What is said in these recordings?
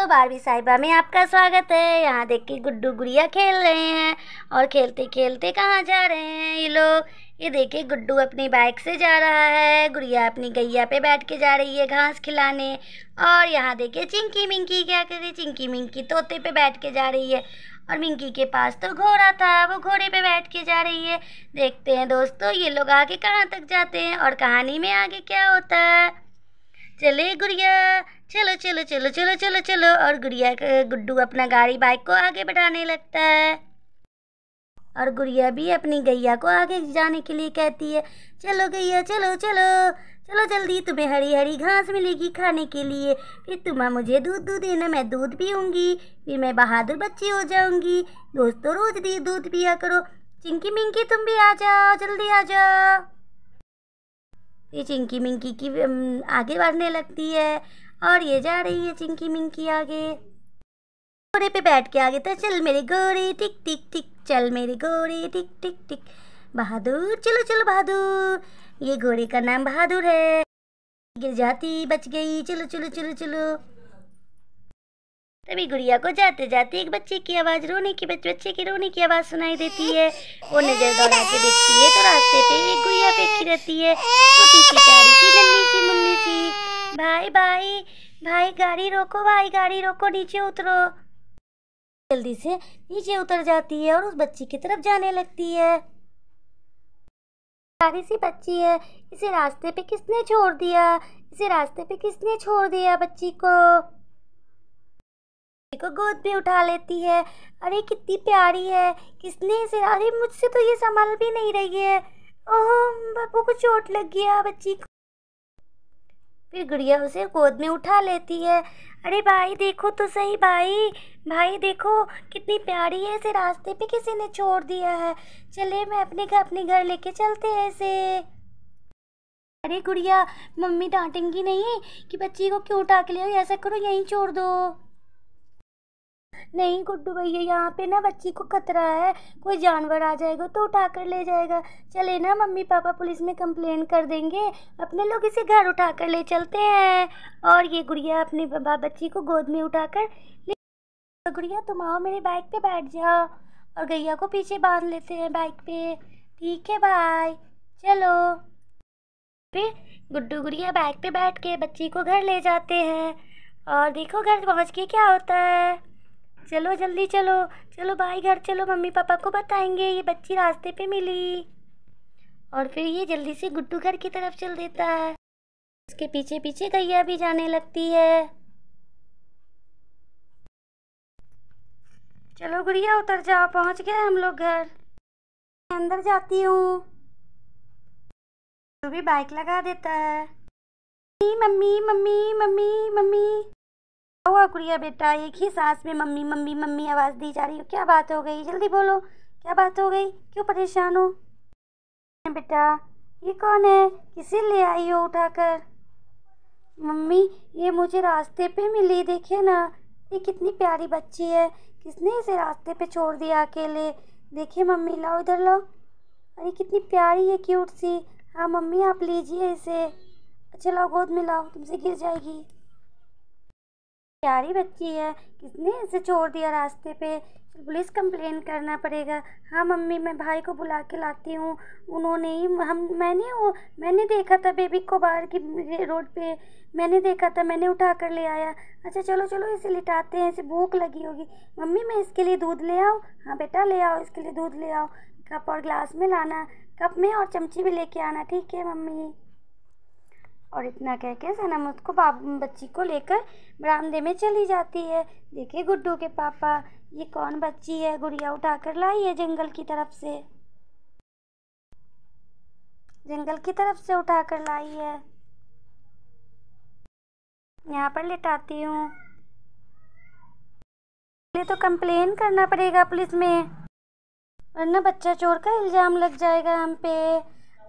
दोस्तों साहिबा में आपका स्वागत है यहाँ देख के गुड्डू गुड़िया खेल रहे हैं और खेलते खेलते कहाँ जा रहे हैं ये लोग ये देखिए गुड्डू अपनी बाइक से जा रहा है गुड़िया अपनी गैया पे बैठ के जा रही है घास खिलाने और यहाँ देखिए चिंकी मिंकी क्या कर रही चिंकी मिंकी तोते पे बैठ के जा रही है और मिंकी के पास तो घोड़ा था वो घोड़े पे बैठ के जा रही है देखते हैं दोस्तों ये लोग आगे कहाँ तक जाते हैं और कहानी में आगे क्या होता है चले गुड़िया चलो चलो चलो चलो चलो चलो और गुड़िया गुड्डू अपना गाड़ी बाइक को आगे बढ़ाने लगता है और गुड़िया भी अपनी गैया को आगे जाने के लिए कहती है चलो गैया चलो चलो चलो जल्दी तुम्हें हरी हरी घास मिलेगी खाने के लिए फिर तुम्हें मुझे दूध दूध देना मैं दूध पीऊँगी फिर मैं बहादुर बच्ची हो जाऊँगी दोस्तों रोज दी दूध पिया करो चिंकी मिंकी तुम भी आ जाओ जल्दी आ जाओ ये चिंकी मिंकी की आगे बढ़ने लगती है और ये जा रही है चिंकी मिंकी आगे घोड़े पे बैठ के आगे तो चल मेरे घोड़े टिक टिक टिक चल मेरे घोड़े टिक टिक टिक बहादुर चलो चलो बहादुर ये घोड़े का नाम बहादुर है गिर जाती बच गई चलो चलो चलो चलो तभी गुड़िया को जाते जाते एक बच्चे की आवाज़ रोने की बच्चे बच्चे की रोने की आवाज़ सुनाई देती है वो नज़र दौड़ा के देखती है तो रास्ते पे एक गुड़िया बैठी रहती है छोटी सी प्यारी सी नन्ही सी मुन्नी सी भाई भाई भाई गाड़ी रोको भाई गाड़ी रोको नीचे उतरो जल्दी से नीचे उतर जाती है और उस बच्ची की तरफ जाने लगती है प्यारी सी बच्ची है इसे रास्ते पे किसने छोड़ दिया इसे रास्ते पे किसने छोड़ दिया बच्ची को को गोद में उठा लेती है अरे कितनी प्यारी है किसने इसे अरे मुझसे तो ये संभाल भी नहीं रही है ओह बापू को चोट लग गया बच्ची को फिर गुड़िया उसे गोद में उठा लेती है अरे भाई देखो तो सही भाई भाई देखो कितनी प्यारी है इसे रास्ते पे किसी ने छोड़ दिया है चले मैं अपने घर अपने घर लेके चलते हैं इसे अरे गुड़िया मम्मी डांटेंगी नहीं कि बच्ची को क्यों उठा के ले ऐसा करो यहीं छोड़ दो नहीं गुड्डू भैया यहाँ पे ना बच्ची को खतरा है कोई जानवर आ जाएगा तो उठा कर ले जाएगा चले ना मम्मी पापा पुलिस में कंप्लेन कर देंगे अपने लोग इसे घर उठा कर ले चलते हैं और ये गुड़िया अपनी बच्ची को गोद में उठा कर ले गुड़िया तुम आओ मेरी बाइक पे बैठ जाओ और गैया को पीछे बांध लेते हैं बाइक पे ठीक है बाय चलो फिर गुड्डू गुड़िया बाइक पे बैठ के बच्ची को घर ले जाते हैं और देखो घर पहुँच के क्या होता है चलो जल्दी चलो चलो भाई घर चलो मम्मी पापा को बताएंगे ये बच्ची रास्ते पे मिली और फिर ये जल्दी से गुड्डू घर की तरफ चल देता है उसके पीछे पीछे गैया भी जाने लगती है चलो गुड़िया उतर जाओ पहुंच गए हम लोग घर अंदर जाती हूँ तो भी बाइक लगा देता है mummy mummy mummy mummy mummy हुआ गुड़िया बेटा एक ही सांस में मम्मी मम्मी मम्मी आवाज़ दी जा रही हो क्या बात हो गई जल्दी बोलो क्या बात हो गई क्यों परेशान हो बेटा ये कौन है किसे ले आई हो उठाकर मम्मी ये मुझे रास्ते पे मिली देखिए ना ये कितनी प्यारी बच्ची है किसने इसे रास्ते पे छोड़ दिया अकेले देखिए मम्मी लाओ इधर लाओ अरे कितनी प्यारी है क्यूट सी हाँ मम्मी आप लीजिए इसे अच्छा लाओ गोद में लाओ तुमसे गिर जाएगी प्यारी बच्ची है किसने इसे छोड़ दिया रास्ते पे पुलिस कंप्लेन करना पड़ेगा हाँ मम्मी मैं भाई को बुला के लाती हूँ उन्होंने ही हम मैंने वो मैंने देखा था बेबी को बाहर की रोड पे मैंने देखा था मैंने उठा कर ले आया अच्छा चलो चलो इसे लिटाते हैं इसे भूख लगी होगी मम्मी मैं इसके लिए दूध ले आओ हाँ बेटा ले आओ इसके लिए दूध ले आओ कप और ग्लास में लाना कप में और चमची भी लेके आना ठीक है मम्मी और इतना कह के सनम उसको बाप बच्ची को लेकर बरामदे में चली जाती है देखे गुड्डू के पापा ये कौन बच्ची है गुड़िया उठाकर लाई है जंगल की तरफ से जंगल की तरफ से उठाकर लाई है यहाँ पर लेटाती हूँ ये तो कंप्लेन करना पड़ेगा पुलिस में वरना बच्चा चोर का इल्ज़ाम लग जाएगा हम पे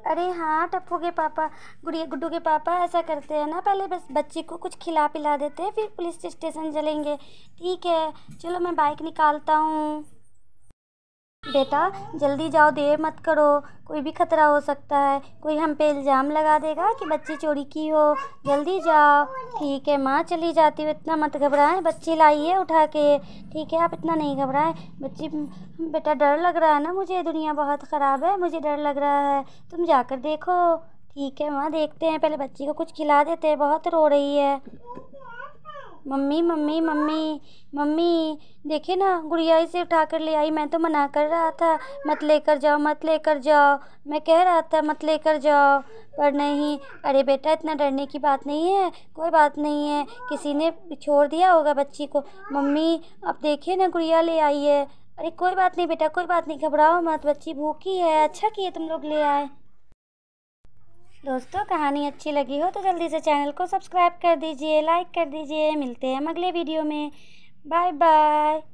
अरे हाँ टप्पू के पापा गुड़िया गुड्डू के पापा ऐसा करते हैं ना पहले बस बच्ची को कुछ खिला पिला देते हैं फिर पुलिस स्टेशन चलेंगे ठीक है चलो मैं बाइक निकालता हूँ बेटा जल्दी जाओ देर मत करो कोई भी खतरा हो सकता है कोई हम पे इल्ज़ाम लगा देगा कि बच्ची चोरी की हो जल्दी जाओ ठीक है माँ चली जाती हूँ इतना मत घबराएं बच्ची लाइए उठा के ठीक है आप इतना नहीं घबराएं बच्ची बेटा डर लग रहा है ना मुझे दुनिया बहुत ख़राब है मुझे डर लग रहा है तुम जाकर देखो ठीक है माँ देखते हैं पहले बच्ची को कुछ खिला देते हैं बहुत रो रही है मम्मी मम्मी मम्मी मम्मी देखे ना गुड़िया इसे उठा कर ले आई मैं तो मना कर रहा था मत लेकर जाओ मत लेकर जाओ मैं कह रहा था मत लेकर जाओ पर नहीं अरे बेटा इतना डरने की बात नहीं है कोई बात नहीं है किसी ने छोड़ दिया होगा बच्ची को मम्मी अब देखे ना गुड़िया ले आई है अरे कोई बात नहीं बेटा कोई बात नहीं घबराओ मत बच्ची भूखी है अच्छा किए तुम लोग ले आए दोस्तों कहानी अच्छी लगी हो तो जल्दी से चैनल को सब्सक्राइब कर दीजिए लाइक कर दीजिए मिलते हैं हम अगले वीडियो में बाय बाय